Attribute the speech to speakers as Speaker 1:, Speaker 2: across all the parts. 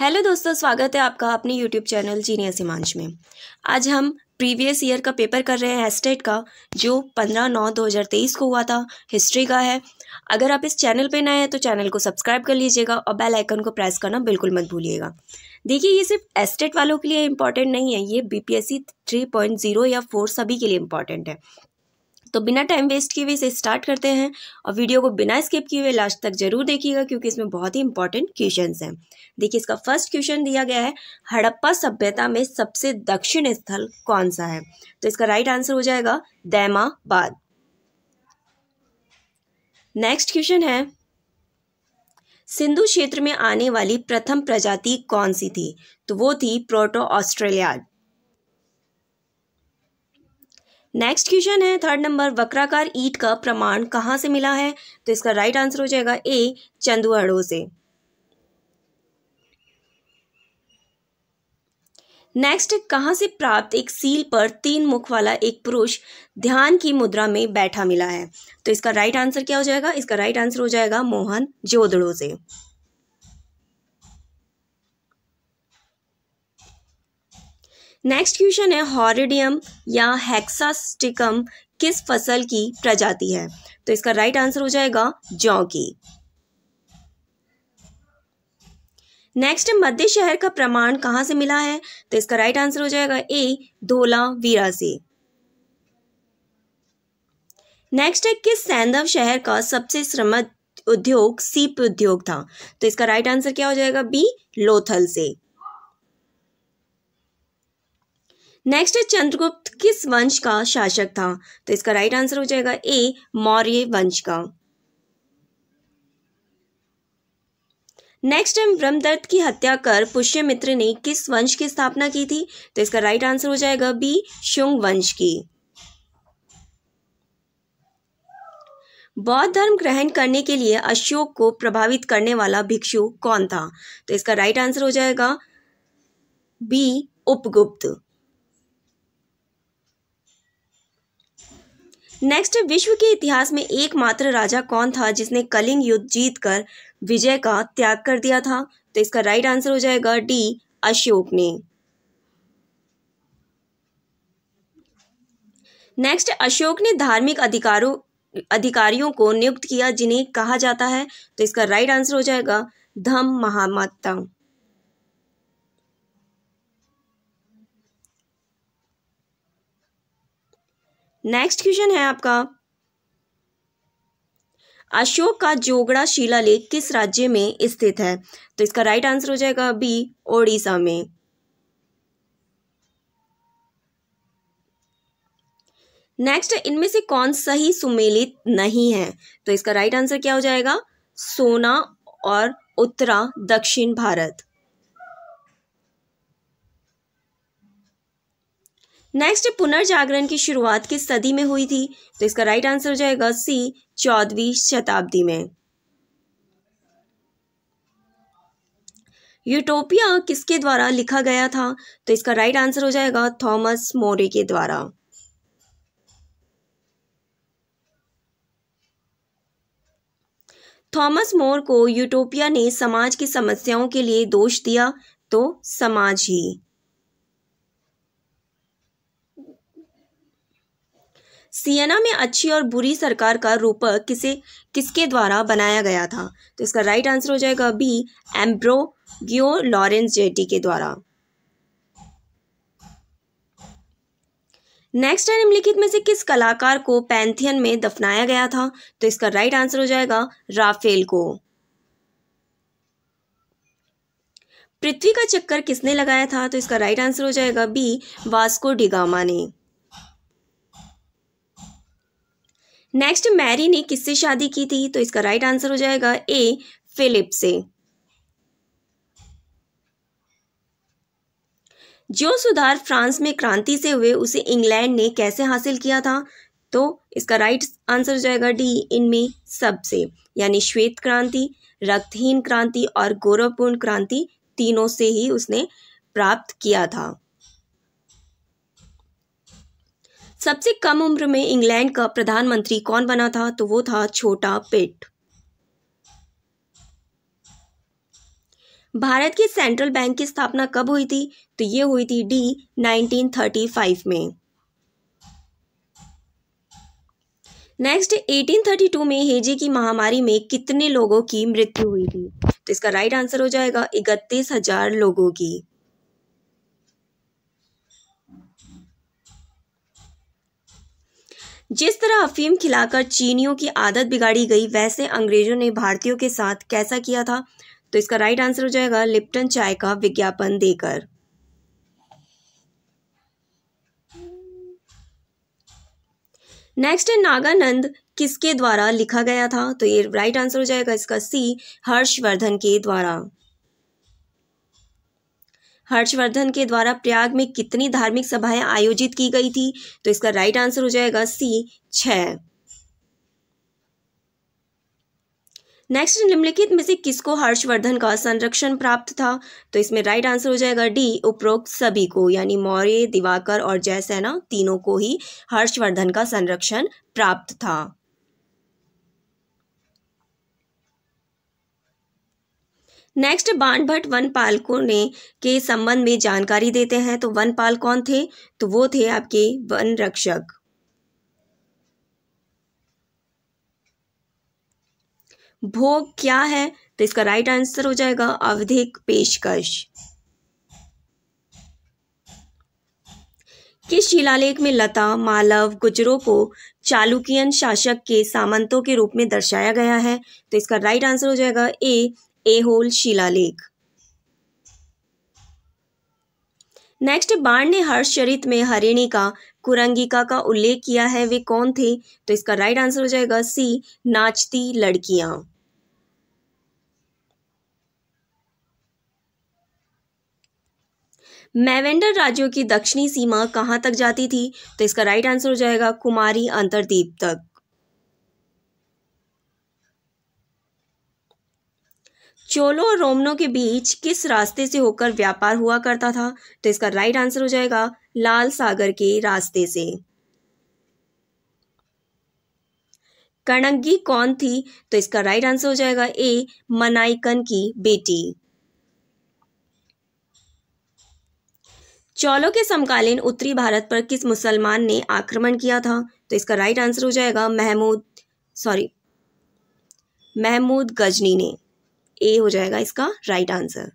Speaker 1: hello दोस्तों स्वागत है आपका अपने यूट्यूब चैनल जीनियस हिमांश में आज हम प्रीवियस ईयर का पेपर कर रहे हैं एस्टेट का जो 15 नौ 2023 को हुआ था हिस्ट्री का है अगर आप इस चैनल पे नए हैं तो चैनल को सब्सक्राइब कर लीजिएगा और बेल आइकन को प्रेस करना बिल्कुल मत भूलिएगा देखिए ये सिर्फ एस्टेट वालों के लिए इम्पॉर्टेंट नहीं है ये बी पी या फोर सभी के लिए इम्पॉर्टेंट है तो बिना टाइम वेस्ट किए हुए इसे स्टार्ट करते हैं और वीडियो को बिना स्किप किए हुए लास्ट तक जरूर देखिएगा क्योंकि इसमें बहुत ही इंपॉर्टेंट क्वेश्चन हैं देखिए इसका फर्स्ट क्वेश्चन दिया गया है हड़प्पा सभ्यता में सबसे दक्षिण स्थल कौन सा है तो इसका राइट आंसर हो जाएगा दैमाबाद नेक्स्ट क्वेश्चन है सिंधु क्षेत्र में आने वाली प्रथम प्रजाति कौन सी थी तो वो थी प्रोटो ऑस्ट्रेलियाड नेक्स्ट क्वेश्चन है थर्ड नंबर वक्राकार ईट का प्रमाण कहाँ से मिला है तो इसका राइट आंसर हो जाएगा ए चंदुअड़ो से नेक्स्ट कहाँ से प्राप्त एक सील पर तीन मुख वाला एक पुरुष ध्यान की मुद्रा में बैठा मिला है तो इसका राइट आंसर क्या हो जाएगा इसका राइट आंसर हो जाएगा मोहन जोदड़ो से नेक्स्ट क्वेश्चन है हॉरिडियम या हेक्सास्टिकम किस फसल की प्रजाति है तो इसका राइट आंसर हो जाएगा जौ की नेक्स्ट मध्य शहर का प्रमाण कहां से मिला है तो इसका राइट आंसर हो जाएगा ए धोला वीरा से नेक्स्ट है किस सैंधव शहर का सबसे श्रमद उद्योग सीप उद्योग था तो इसका राइट आंसर क्या हो जाएगा बी लोथल से नेक्स्ट है चंद्रगुप्त किस वंश का शासक था तो इसका राइट आंसर हो जाएगा ए मौर्य वंश का नेक्स्ट टाइम ब्रह्मदत्त की हत्या कर पुष्यमित्र ने किस वंश की स्थापना की थी तो इसका राइट आंसर हो जाएगा बी शुंग वंश की बौद्ध धर्म ग्रहण करने के लिए अशोक को प्रभावित करने वाला भिक्षु कौन था तो इसका राइट आंसर हो जाएगा बी उपगुप्त नेक्स्ट विश्व के इतिहास में एकमात्र राजा कौन था जिसने कलिंग युद्ध जीतकर विजय का त्याग कर दिया था तो इसका राइट आंसर हो जाएगा डी अशोक ने नेक्स्ट अशोक ने धार्मिक अधिकारों अधिकारियों को नियुक्त किया जिन्हें कहा जाता है तो इसका राइट आंसर हो जाएगा धम महामाता नेक्स्ट क्वेश्चन है आपका अशोक का जोगड़ा शिला लेख किस राज्य में स्थित है तो इसका राइट आंसर हो जाएगा बी ओडिशा में नेक्स्ट इनमें से कौन सही सुमेलित नहीं है तो इसका राइट आंसर क्या हो जाएगा सोना और उत्तरा दक्षिण भारत नेक्स्ट पुनर्जागरण की शुरुआत किस सदी में हुई थी तो इसका राइट आंसर हो जाएगा सी चौदहवीं शताब्दी में यूटोपिया किसके द्वारा लिखा गया था तो इसका राइट आंसर हो जाएगा थॉमस मोरे के द्वारा थॉमस मोर को यूटोपिया ने समाज की समस्याओं के लिए दोष दिया तो समाज ही सीएना में अच्छी और बुरी सरकार का रूपक किसे किसके द्वारा बनाया गया था तो इसका राइट आंसर हो जाएगा बी एम्ब्रो गियो लॉरेंस जेटी के द्वारा नेक्स्ट है निम्नलिखित में से किस कलाकार को पैंथियन में दफनाया गया था तो इसका राइट आंसर हो जाएगा राफेल को पृथ्वी का चक्कर किसने लगाया था तो इसका राइट आंसर हो जाएगा बी वास्को डिगामा ने नेक्स्ट मैरी ने किससे शादी की थी तो इसका राइट आंसर हो जाएगा ए फिलिप से जो सुधार फ्रांस में क्रांति से हुए उसे इंग्लैंड ने कैसे हासिल किया था तो इसका राइट आंसर हो जाएगा डी इनमें सबसे यानी श्वेत क्रांति रक्तहीन क्रांति और गौरवपूर्ण क्रांति तीनों से ही उसने प्राप्त किया था सबसे कम उम्र में इंग्लैंड का प्रधानमंत्री कौन बना था तो वो था छोटा पेट भारत के सेंट्रल बैंक की स्थापना कब हुई थी तो ये हुई थी डी 1935 में नेक्स्ट 1832 में हेजे की महामारी में कितने लोगों की मृत्यु हुई थी तो इसका राइट आंसर हो जाएगा इकतीस हजार लोगों की जिस तरह अफीम खिलाकर चीनियों की आदत बिगाड़ी गई वैसे अंग्रेजों ने भारतीयों के साथ कैसा किया था तो इसका राइट आंसर हो जाएगा लिप्टन चाय का विज्ञापन देकर नेक्स्ट है नागानंद किसके द्वारा लिखा गया था तो ये राइट आंसर हो जाएगा इसका सी हर्षवर्धन के द्वारा हर्षवर्धन के द्वारा प्रयाग में कितनी धार्मिक सभाएं आयोजित की गई थी तो इसका राइट आंसर हो जाएगा सी छ नेक्स्ट निम्नलिखित में से किसको हर्षवर्धन का संरक्षण प्राप्त था तो इसमें राइट आंसर हो जाएगा डी उपरोक्त सभी को यानी मौर्य दिवाकर और जयसेना तीनों को ही हर्षवर्धन का संरक्षण प्राप्त था नेक्स्ट बाण भट्ट वन पालकों ने के संबंध में जानकारी देते हैं तो वन पाल कौन थे तो वो थे आपके वन रक्षक भोग क्या है तो इसका राइट आंसर हो जाएगा अवधिक पेशकश किस शिलालेख में लता मालव गुजरों को चालुकियन शासक के सामंतों के रूप में दर्शाया गया है तो इसका राइट आंसर हो जाएगा ए एहोल शिलालेख नेक्स्ट बाण ने हर्षचरित में हरिणी का कुरंगिका का उल्लेख किया है वे कौन थे तो इसका राइट आंसर हो जाएगा सी नाचती लड़कियां मैवेंडर राज्यों की दक्षिणी सीमा कहां तक जाती थी तो इसका राइट आंसर हो जाएगा कुमारी अंतरदीप तक चोलो और रोमनों के बीच किस रास्ते से होकर व्यापार हुआ करता था तो इसका राइट आंसर हो जाएगा लाल सागर के रास्ते से कणंगी कौन थी तो इसका राइट आंसर हो जाएगा ए मनाइकन की बेटी चोलो के समकालीन उत्तरी भारत पर किस मुसलमान ने आक्रमण किया था तो इसका राइट आंसर हो जाएगा महमूद सॉरी महमूद गजनी ने ए हो जाएगा इसका राइट आंसर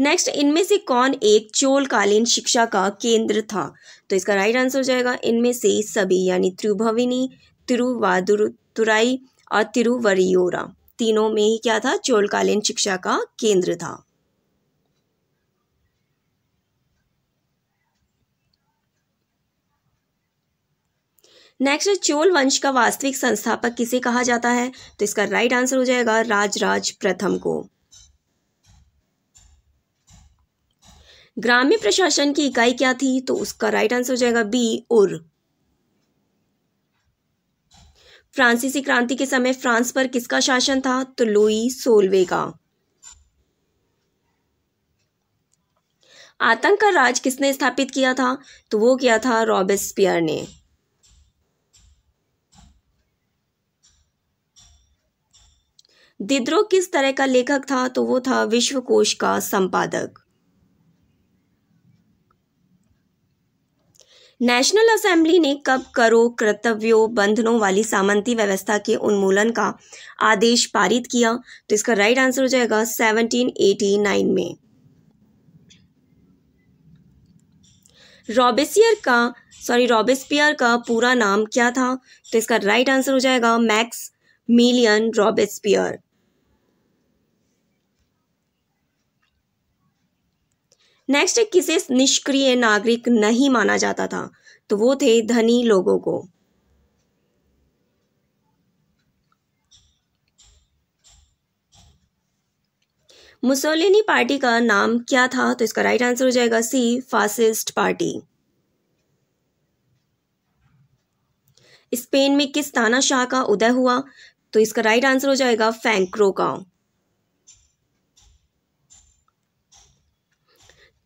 Speaker 1: नेक्स्ट इनमें से कौन एक चोलकालीन शिक्षा का केंद्र था तो इसका राइट आंसर हो जाएगा इनमें से सभी यानी त्रिभुवनी तुराई और तिरुवरियोरा तीनों में ही क्या था चोलकालीन शिक्षा का केंद्र था नेक्स्ट चोल वंश का वास्तविक संस्थापक किसे कहा जाता है तो इसका राइट आंसर हो जाएगा राजराज प्रथम को ग्राम्य प्रशासन की इकाई क्या थी तो उसका राइट आंसर हो जाएगा बी उर फ्रांसीसी क्रांति के समय फ्रांस पर किसका शासन था तो लुई सोलवे का आतंक का राज किसने स्थापित किया था तो वो किया था स्पियर ने दिद्रो किस तरह का लेखक था तो वो था विश्वकोश का संपादक नेशनल असेंबली ने कब करो कर्तव्यों बंधनों वाली सामंती व्यवस्था के उन्मूलन का आदेश पारित किया तो इसका राइट आंसर हो जाएगा 1789 में रॉबेसियर का सॉरी रॉबेस्पियर का पूरा नाम क्या था तो इसका राइट आंसर हो जाएगा मैक्स मिलियन रॉबेस्पियर नेक्स्ट किसे निष्क्रिय नागरिक नहीं माना जाता था तो वो थे धनी लोगों को मुसोलिनी पार्टी का नाम क्या था तो इसका राइट आंसर हो जाएगा सी फासिस्ट पार्टी स्पेन में किस तानाशाह का उदय हुआ तो इसका राइट आंसर हो जाएगा फैंक्रो का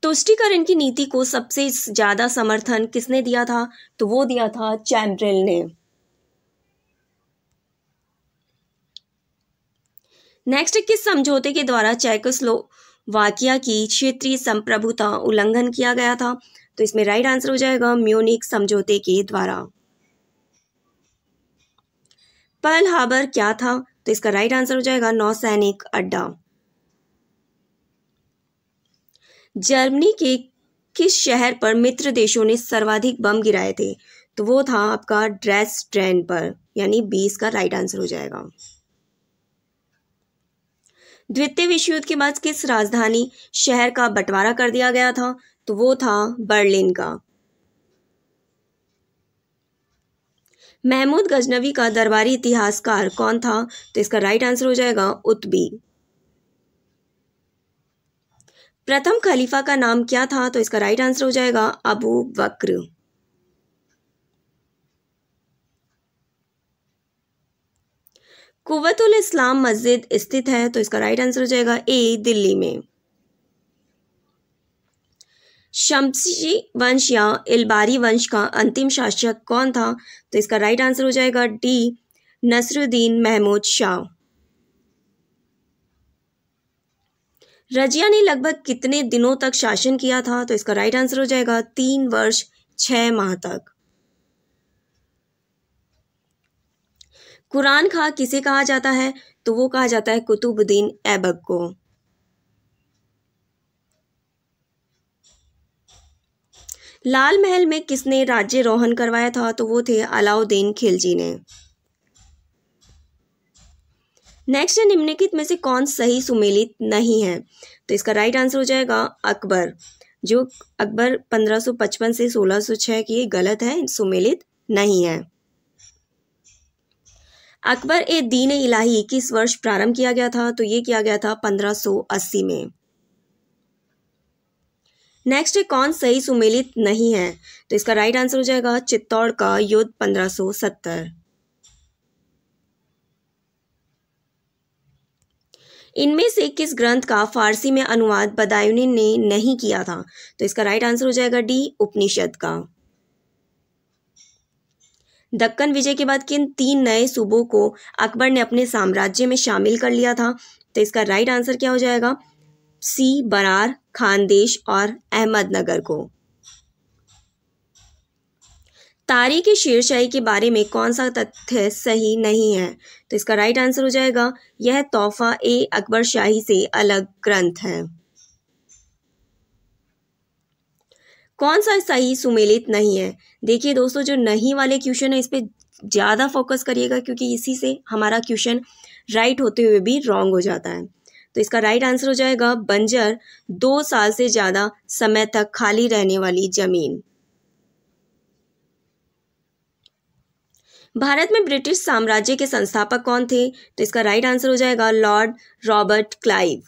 Speaker 1: तुष्टिकरण की नीति को सबसे ज़्यादा समर्थन किसने दिया था तो वो दिया था चैम्ब्रेल ने नेक्स्ट किस समझौते के द्वारा चैकस्लो वाकिया की क्षेत्रीय संप्रभुता उल्लंघन किया गया था तो इसमें राइट आंसर हो जाएगा म्यूनिक समझौते के द्वारा पर्ल हार्बर क्या था तो इसका राइट आंसर हो जाएगा नौसैनिक अड्डा जर्मनी के किस शहर पर मित्र देशों ने सर्वाधिक बम गिराए थे तो वो था आपका ड्रेस ट्रेन पर यानी बीस का राइट आंसर हो जाएगा द्वितीय विश्व युद्ध के बाद किस राजधानी शहर का बंटवारा कर दिया गया था तो वो था बर्लिन का महमूद गजनवी का दरबारी इतिहासकार कौन था तो इसका राइट आंसर हो जाएगा उत्बी प्रथम खलीफा का नाम क्या था तो इसका राइट आंसर हो जाएगा अबू बकर कुवतुल इस्लाम मस्जिद स्थित है तो इसका राइट आंसर हो जाएगा ए दिल्ली में शमसी वंश या इलबारी वंश का अंतिम शासक कौन था तो इसका राइट आंसर हो जाएगा डी नसरुद्दीन महमूद शाह रजिया ने लगभग कितने दिनों तक शासन किया था तो इसका राइट आंसर हो जाएगा तीन वर्ष छह माह तक कुरान खा किसे कहा जाता है तो वो कहा जाता है कुतुबुद्दीन ऐबक को लाल महल में किसने राज्य रोहन करवाया था तो वो थे अलाउद्दीन खिलजी ने नेक्स्ट है निम्नलिखित में से कौन सही सुमेलित नहीं है तो इसका राइट आंसर हो जाएगा अकबर जो अकबर 1555 से 1606 की गलत है सुमेलित नहीं है अकबर ए दीन इलाही किस वर्ष प्रारंभ किया गया था तो ये किया गया था 1580 में नेक्स्ट है कौन सही सुमेलित नहीं है तो इसका राइट आंसर हो जाएगा चित्तौड़ का युद्ध 1570 इनमें से किस ग्रंथ का फारसी में अनुवाद बदायूनी ने नहीं किया था तो इसका राइट आंसर हो जाएगा डी उपनिषद का दक्कन विजय के बाद किन तीन नए सूबों को अकबर ने अपने साम्राज्य में शामिल कर लिया था तो इसका राइट आंसर क्या हो जाएगा सी बरार खानदेश और अहमदनगर को के शेरशाही के बारे में कौन सा तथ्य सही नहीं है तो इसका राइट आंसर हो जाएगा यह तोहफा ए अकबर शाही से अलग ग्रंथ है कौन सा सही सुमेलित नहीं है देखिए दोस्तों जो नहीं वाले क्वेश्चन है इस पर ज़्यादा फोकस करिएगा क्योंकि इसी से हमारा क्वेश्चन राइट होते हुए भी रॉन्ग हो जाता है तो इसका राइट आंसर हो जाएगा बंजर दो साल से ज़्यादा समय तक खाली रहने वाली ज़मीन भारत में ब्रिटिश साम्राज्य के संस्थापक कौन थे तो इसका राइट आंसर हो जाएगा लॉर्ड रॉबर्ट क्लाइव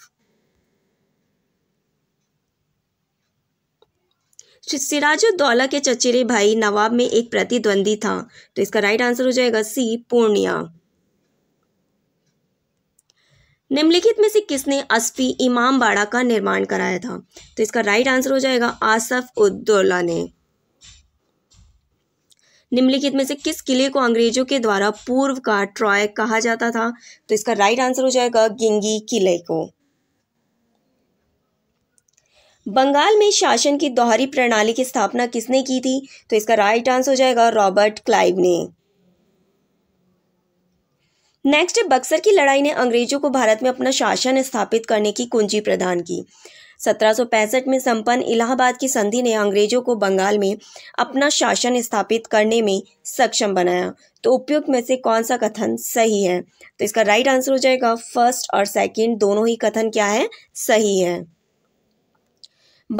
Speaker 1: सिराजुद्दौला के चचेरे भाई नवाब में एक प्रतिद्वंदी था तो इसका राइट आंसर हो जाएगा सी पूर्णिया निम्नलिखित में से किसने असफी बाड़ा का निर्माण कराया था तो इसका राइट आंसर हो जाएगा आसफ उद्दौला ने निम्नलिखित में से किस किले को अंग्रेजों के द्वारा पूर्व का ट्रॉय कहा जाता था तो इसका राइट आंसर हो जाएगा गिंगी किले को बंगाल में शासन की दोहरी प्रणाली की स्थापना किसने की थी तो इसका राइट आंसर हो जाएगा रॉबर्ट क्लाइव ने नेक्स्ट बक्सर की लड़ाई ने अंग्रेजों को भारत में अपना शासन स्थापित करने की कुंजी प्रदान की 1765 में संपन्न इलाहाबाद की संधि ने अंग्रेजों को बंगाल में अपना शासन स्थापित करने में सक्षम बनाया तो उपयुक्त में से कौन सा कथन सही है तो इसका राइट आंसर हो जाएगा फर्स्ट और सेकंड दोनों ही कथन क्या है सही है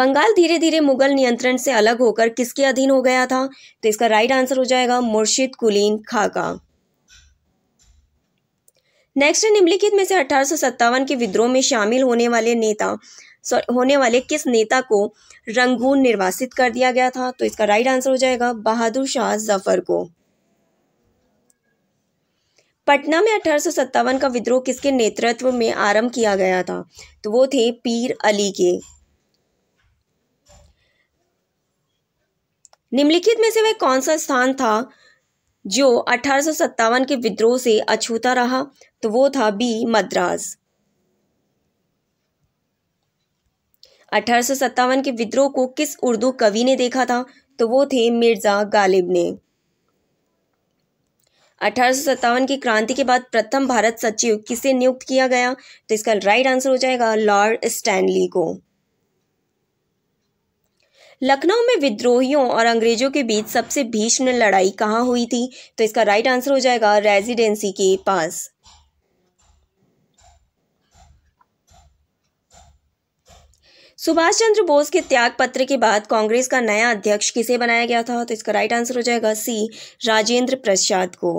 Speaker 1: बंगाल धीरे धीरे मुगल नियंत्रण से अलग होकर किसके अधीन हो गया था तो इसका राइट आंसर हो जाएगा मुर्शिद कुलीन खा का नेक्स्ट निम्नलिखित में से अठारह के विद्रोह में शामिल होने वाले नेता होने वाले किस नेता को रंगून निर्वासित कर दिया गया था तो इसका राइट आंसर हो जाएगा बहादुर शाह जफर को पटना में अठारह का विद्रोह किसके नेतृत्व में आरंभ किया गया था तो वो थे पीर अली के निम्नलिखित में से वह कौन सा स्थान था जो अठारह के विद्रोह से अछूता रहा तो वो था बी मद्रास अठारह के विद्रोह को किस उर्दू कवि ने देखा था तो वो थे मिर्ज़ा गालिब ने अठारह की क्रांति के बाद प्रथम भारत सचिव किसे नियुक्त किया गया तो इसका राइट आंसर हो जाएगा लॉर्ड स्टैनली को लखनऊ में विद्रोहियों और अंग्रेजों के बीच सबसे भीषण लड़ाई कहाँ हुई थी तो इसका राइट आंसर हो जाएगा रेजिडेंसी के पास सुभाष चंद्र बोस के त्याग पत्र के बाद कांग्रेस का नया अध्यक्ष किसे बनाया गया था तो इसका राइट आंसर हो जाएगा सी राजेंद्र प्रसाद को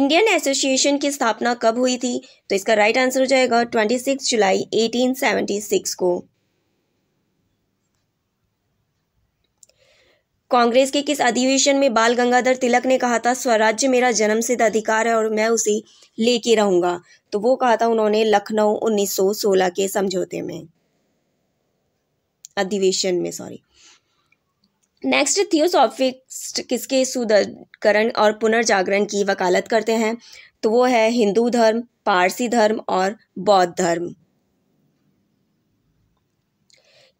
Speaker 1: इंडियन एसोसिएशन की स्थापना कब हुई थी तो इसका राइट आंसर हो जाएगा 26 जुलाई 1876 को कांग्रेस के किस अधिवेशन में बाल गंगाधर तिलक ने कहा था स्वराज्य मेरा जन्म सिद्ध अधिकार है और मैं उसे लेके रहूंगा तो वो कहा था उन्होंने लखनऊ 1916 के समझौते में अधिवेशन में सॉरी नेक्स्ट थियोसॉफिस्ट किसके सुदरकरण और पुनर्जागरण की वकालत करते हैं तो वो है हिंदू धर्म पारसी धर्म और बौद्ध धर्म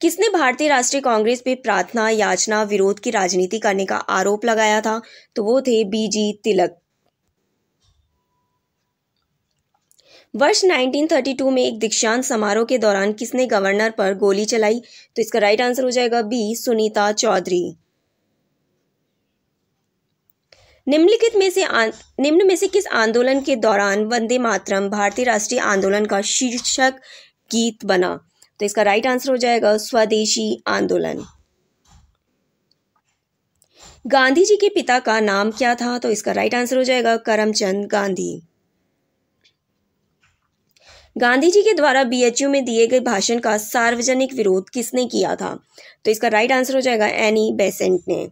Speaker 1: किसने भारतीय राष्ट्रीय कांग्रेस पे प्रार्थना याचना विरोध की राजनीति करने का आरोप लगाया था तो वो थे बीजी तिलक वर्ष 1932 में एक दीक्षांत समारोह के दौरान किसने गवर्नर पर गोली चलाई तो इसका राइट आंसर हो जाएगा बी सुनीता चौधरी निम्नलिखित में से निम्न में से किस आंदोलन के दौरान वंदे मातरम भारतीय राष्ट्रीय आंदोलन का शीर्षक गीत बना तो इसका राइट आंसर हो जाएगा स्वदेशी आंदोलन गांधी जी के पिता का नाम क्या था तो इसका राइट आंसर हो जाएगा करमचंद गांधी गांधी जी के द्वारा बीएचयू में दिए गए भाषण का सार्वजनिक विरोध किसने किया था तो इसका राइट आंसर हो जाएगा एनी बेसेंट ने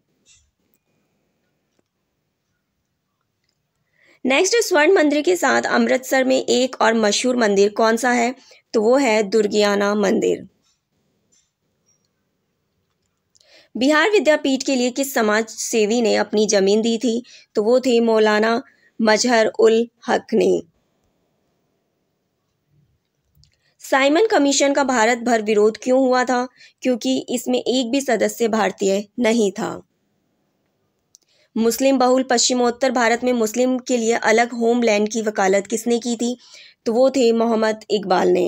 Speaker 1: नेक्स्ट स्वर्ण मंदिर के साथ अमृतसर में एक और मशहूर मंदिर कौन सा है तो वो है दुर्गियाना मंदिर बिहार विद्यापीठ के लिए किस समाज सेवी ने अपनी जमीन दी थी तो वो थे मौलाना मजहर उल हक ने साइमन कमीशन का भारत भर विरोध क्यों हुआ था क्योंकि इसमें एक भी सदस्य भारतीय नहीं था मुस्लिम बहुल पश्चिमोत्तर भारत में मुस्लिम के लिए अलग होमलैंड की वकालत किसने की थी तो वो थे मोहम्मद इकबाल ने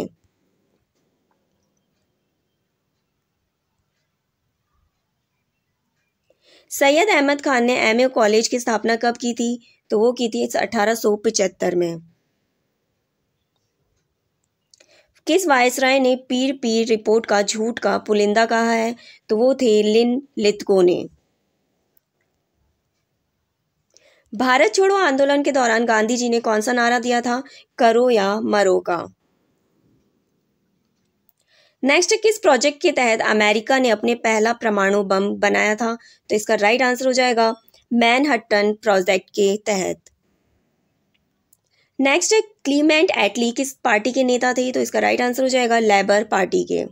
Speaker 1: सैयद अहमद खान ने एमए कॉलेज की स्थापना कब की थी तो वो की थी अठारह में किस वायसराय ने पीर पीर रिपोर्ट का झूठ का पुलिंदा कहा है तो वो थे लिन लितको ने भारत छोड़ो आंदोलन के दौरान गांधी जी ने कौन सा नारा दिया था करो या मरो का नेक्स्ट किस प्रोजेक्ट के तहत अमेरिका ने अपने पहला परमाणु बम बनाया था तो इसका राइट आंसर हो जाएगा मैनहट्टन प्रोजेक्ट के तहत नेक्स्ट क्लीमेंट एटली किस पार्टी के नेता थे तो इसका राइट आंसर हो जाएगा लेबर पार्टी के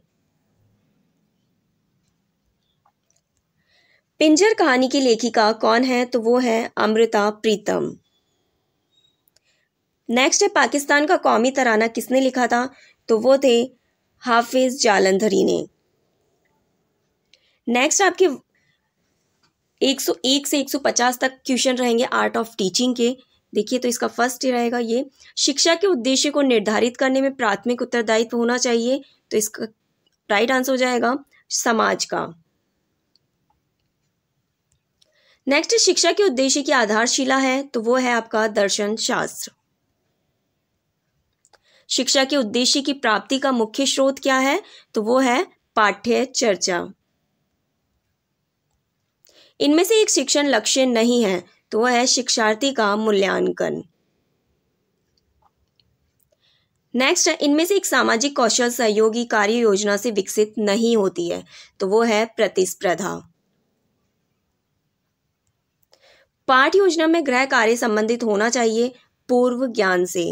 Speaker 1: पिंजर कहानी की लेखिका कौन है तो वो है अमृता प्रीतम नेक्स्ट है पाकिस्तान का कौमी तराना किसने लिखा था तो वो थे हाफिज जालंधरी ने नेक्स्ट आपके 101 से 150 तक क्वेश्चन रहेंगे आर्ट ऑफ टीचिंग के देखिए तो इसका फर्स्ट रहेगा ये शिक्षा के उद्देश्य को निर्धारित करने में प्राथमिक उत्तरदायित्व होना चाहिए तो इसका राइट आंसर हो जाएगा समाज का नेक्स्ट शिक्षा के उद्देश्य की आधारशिला है तो वो है आपका दर्शन शास्त्र शिक्षा के उद्देश्य की प्राप्ति का मुख्य स्रोत क्या है तो वो है पाठ्य चर्चा इनमें से एक शिक्षण लक्ष्य नहीं है तो वह है शिक्षार्थी का मूल्यांकन नेक्स्ट इनमें से एक सामाजिक कौशल सहयोगी कार्य योजना से विकसित नहीं होती है तो वो है प्रतिस्पर्धा पाठ योजना में गृह कार्य संबंधित होना चाहिए पूर्व ज्ञान से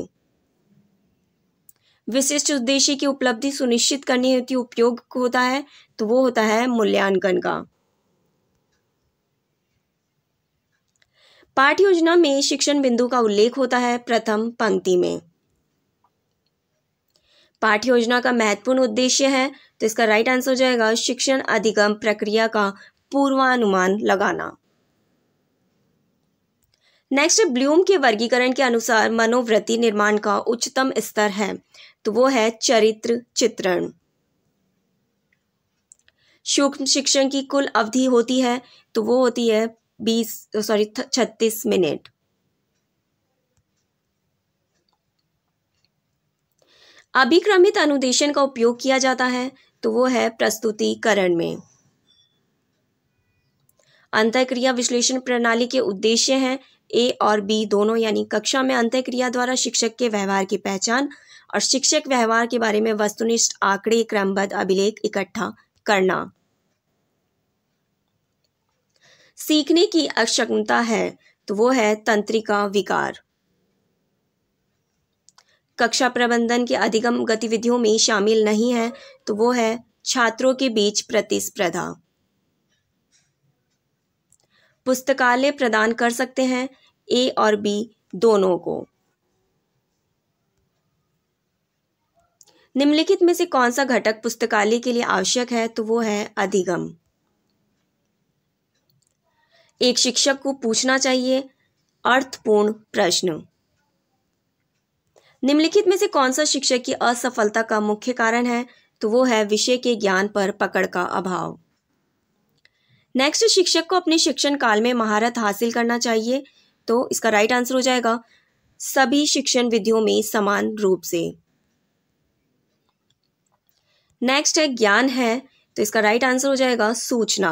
Speaker 1: विशिष्ट उद्देश्य की उपलब्धि सुनिश्चित करने हेतु उपयोग होता है तो वो होता है मूल्यांकन का पाठ योजना में शिक्षण बिंदु का उल्लेख होता है प्रथम पंक्ति में पाठ योजना का महत्वपूर्ण उद्देश्य है तो इसका राइट आंसर हो जाएगा शिक्षण अधिगम प्रक्रिया का पूर्वानुमान लगाना नेक्स्ट ब्लूम के वर्गीकरण के अनुसार मनोवृत्ति निर्माण का उच्चतम स्तर है तो वो है चरित्र चित्रण सूक्ष्म शिक्षण की कुल अवधि होती है तो वो होती है बीस सॉरी छत्तीस मिनट अभिक्रमित अनुदेशन का उपयोग किया जाता है तो वो है प्रस्तुतिकरण में क्रिया विश्लेषण प्रणाली के उद्देश्य हैं ए और बी दोनों यानी कक्षा में अंत्य क्रिया द्वारा शिक्षक के व्यवहार की पहचान और शिक्षक व्यवहार के बारे में वस्तुनिष्ठ आंकड़े क्रमबद्ध अभिलेख इकट्ठा करना सीखने की अक्षमता है तो वो है तंत्रिका विकार कक्षा प्रबंधन के अधिगम गतिविधियों में शामिल नहीं है तो वो है छात्रों के बीच प्रतिस्पर्धा पुस्तकालय प्रदान कर सकते हैं ए और बी दोनों को निम्नलिखित में से कौन सा घटक पुस्तकालय के लिए आवश्यक है तो वो है अधिगम एक शिक्षक को पूछना चाहिए अर्थपूर्ण प्रश्न निम्नलिखित में से कौन सा शिक्षक की असफलता का मुख्य कारण है तो वो है विषय के ज्ञान पर पकड़ का अभाव नेक्स्ट शिक्षक को अपने शिक्षण काल में महारत हासिल करना चाहिए तो इसका राइट आंसर हो जाएगा सभी शिक्षण विधियों में समान रूप से नेक्स्ट है ज्ञान है तो इसका राइट आंसर हो जाएगा सूचना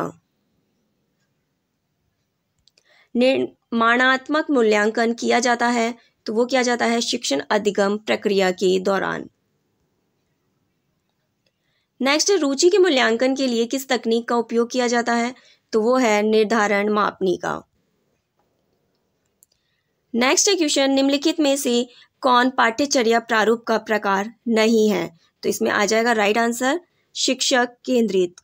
Speaker 1: निर्माणात्मक मूल्यांकन किया जाता है तो वो किया जाता है शिक्षण अधिगम प्रक्रिया के दौरान नेक्स्ट है रुचि के मूल्यांकन के लिए किस तकनीक का उपयोग किया जाता है तो वो है निर्धारण मापनी का नेक्स्ट क्वेश्चन निम्नलिखित में से कौन पाठ्यचर्या प्रारूप का प्रकार नहीं है तो इसमें आ जाएगा राइट आंसर शिक्षक केंद्रित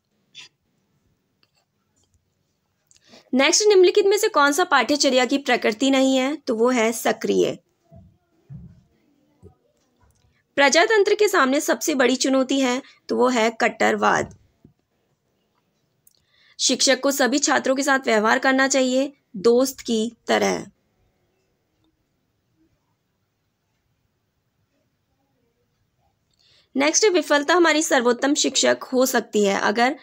Speaker 1: नेक्स्ट निम्नलिखित में से कौन सा पाठ्यचर्या की प्रकृति नहीं है तो वो है सक्रिय प्रजातंत्र के सामने सबसे बड़ी चुनौती है तो वो है कट्टरवाद शिक्षक को सभी छात्रों के साथ व्यवहार करना चाहिए दोस्त की तरह नेक्स्ट विफलता हमारी सर्वोत्तम शिक्षक हो सकती है अगर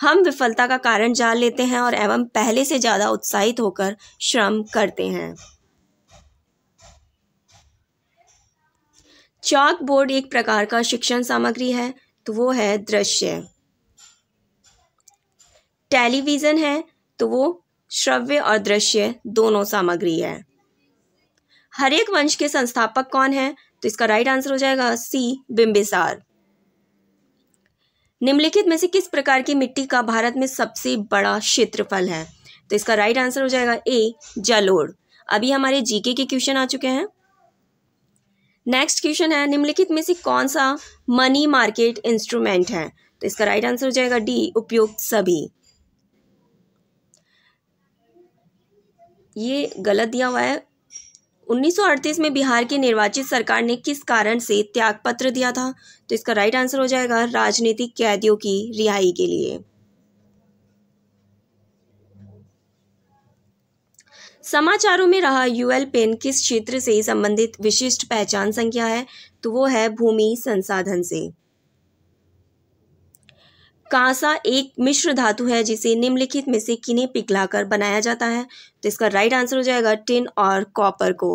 Speaker 1: हम विफलता का कारण जान लेते हैं और एवं पहले से ज़्यादा उत्साहित होकर श्रम करते हैं चौक बोर्ड एक प्रकार का शिक्षण सामग्री है तो वो है दृश्य टेलीविज़न है तो वो श्रव्य और दृश्य दोनों सामग्री है हरेक वंश के संस्थापक कौन हैं तो इसका राइट आंसर हो जाएगा सी बिम्बिसार निम्नलिखित में से किस प्रकार की मिट्टी का भारत में सबसे बड़ा क्षेत्रफल है तो इसका राइट आंसर हो जाएगा ए जलोड़ अभी हमारे जीके के क्वेश्चन आ चुके हैं नेक्स्ट क्वेश्चन है निम्नलिखित में से कौन सा मनी मार्केट इंस्ट्रूमेंट है तो इसका राइट आंसर हो जाएगा डी उपयुक्त सभी ये गलत दिया हुआ है 1938 में बिहार की निर्वाचित सरकार ने किस कारण से त्याग पत्र दिया था तो इसका राइट आंसर हो जाएगा राजनीतिक कैदियों की रिहाई के लिए समाचारों में रहा यूएल पेन किस क्षेत्र से संबंधित विशिष्ट पहचान संख्या है तो वो है भूमि संसाधन से कांसा एक मिश्र धातु है जिसे निम्नलिखित में से किन्हें पिघलाकर बनाया जाता है तो इसका राइट आंसर हो जाएगा टिन और कॉपर को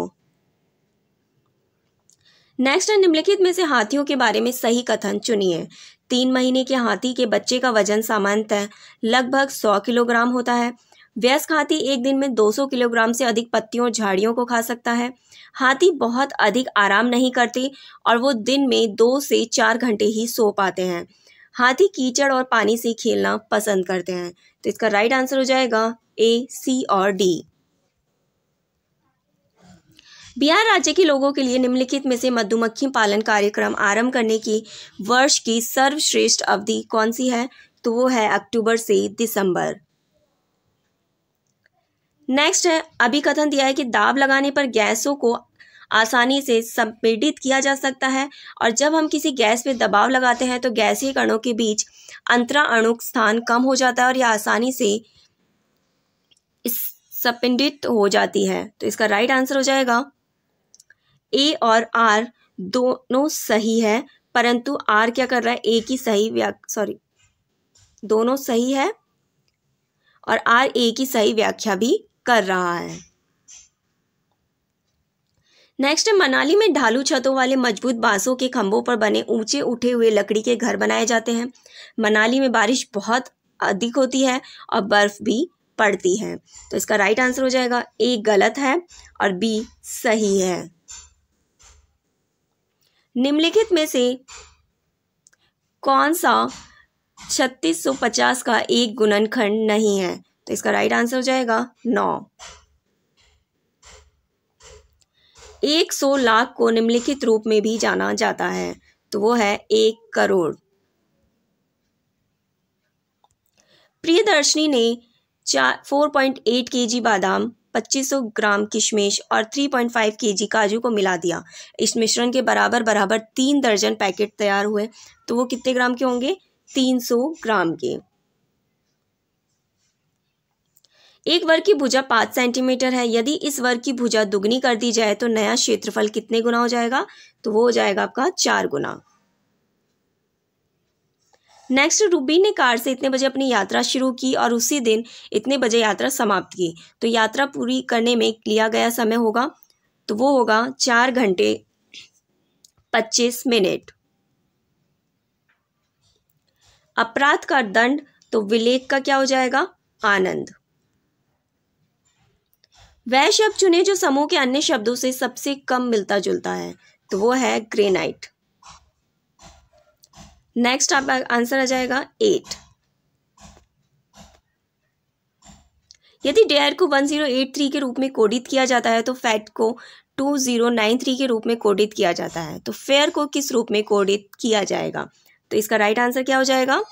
Speaker 1: नेक्स्ट है निम्नलिखित में से हाथियों के बारे में सही कथन चुनिए तीन महीने के हाथी के बच्चे का वजन सामान्यतः लगभग सौ किलोग्राम होता है व्यस्क हाथी एक दिन में 200 किलोग्राम से अधिक पत्तियों और झाड़ियों को खा सकता है हाथी बहुत अधिक आराम नहीं करते और वो दिन में दो से चार घंटे ही सो पाते हैं हाथी कीचड़ और पानी से खेलना पसंद करते हैं तो इसका राइट आंसर हो जाएगा ए सी और डी बिहार राज्य के लोगों के लिए निम्नलिखित में से मधुमक्खी पालन कार्यक्रम आरंभ करने की वर्ष की सर्वश्रेष्ठ अवधि कौन सी है तो वो है अक्टूबर से दिसंबर नेक्स्ट है अभी कथन दिया है कि दाब लगाने पर गैसों को आसानी से संपीड़ित किया जा सकता है और जब हम किसी गैस पर दबाव लगाते हैं तो गैसीय कणों के बीच अंतरा अणुक स्थान कम हो जाता है और यह आसानी से संपीडित हो जाती है तो इसका राइट आंसर हो जाएगा ए और आर दोनों सही है परंतु आर क्या कर रहा है ए की सही व्या सॉरी दोनों सही है और आर ए की सही व्याख्या भी कर रहा है नेक्स्ट है मनाली में ढालू छतों वाले मजबूत बांसों के खंभों पर बने ऊंचे उठे हुए लकड़ी के घर बनाए जाते हैं मनाली में बारिश बहुत अधिक होती है और बर्फ भी पड़ती है तो इसका राइट आंसर हो जाएगा ए गलत है और बी सही है निम्नलिखित में से कौन सा छत्तीस का एक गुणनखंड नहीं है तो इसका राइट आंसर हो जाएगा नौ एक सौ लाख को निम्नलिखित रूप में भी जाना जाता है तो वो है एक करोड़ प्रियदर्शनी ने चार फोर पॉइंट एट के जी बादाम सौ ग्राम किशमिश और थ्री पॉइंट फाइव के जी काजू को मिला दिया इस मिश्रण के बराबर बराबर तीन दर्जन पैकेट तैयार हुए तो वो कितने ग्राम के होंगे तीन सौ ग्राम के एक वर्ग की भुजा पाँच सेंटीमीटर है यदि इस वर्ग की भुजा दुगनी कर दी जाए तो नया क्षेत्रफल कितने गुना हो जाएगा तो वो हो जाएगा आपका चार गुना नेक्स्ट रूबी ने कार से इतने बजे अपनी यात्रा शुरू की और उसी दिन इतने बजे यात्रा समाप्त की तो यात्रा पूरी करने में लिया गया समय होगा तो वो होगा चार घंटे पच्चीस मिनट अपराध का दंड तो विलेख का क्या हो जाएगा आनंद वह शब्द चुने जो समूह के अन्य शब्दों से सबसे कम मिलता जुलता है तो वो है ग्रेनाइट नेक्स्ट आपका आंसर आ जाएगा एट यदि डेयर को 1083 के रूप में कोडित किया जाता है तो फैट को 2093 के रूप में कोडित किया जाता है तो फेयर को किस रूप में कोडित किया जाएगा तो इसका राइट आंसर क्या हो जाएगा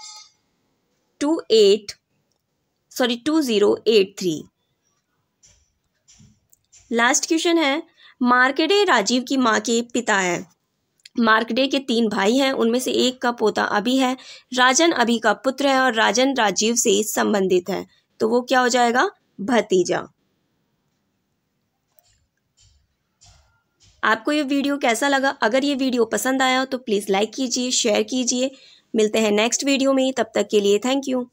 Speaker 1: two eight sorry two zero eight three last question है मार्केडे राजीव की माँ के पिता है मार्कडे के तीन भाई हैं उनमें से एक का पोता अभी है राजन अभी का पुत्र है और राजन राजीव से संबंधित है तो वो क्या हो जाएगा भतीजा आपको ये वीडियो कैसा लगा अगर ये वीडियो पसंद आया तो प्लीज़ लाइक कीजिए शेयर कीजिए मिलते हैं नेक्स्ट वीडियो में तब तक के लिए थैंक यू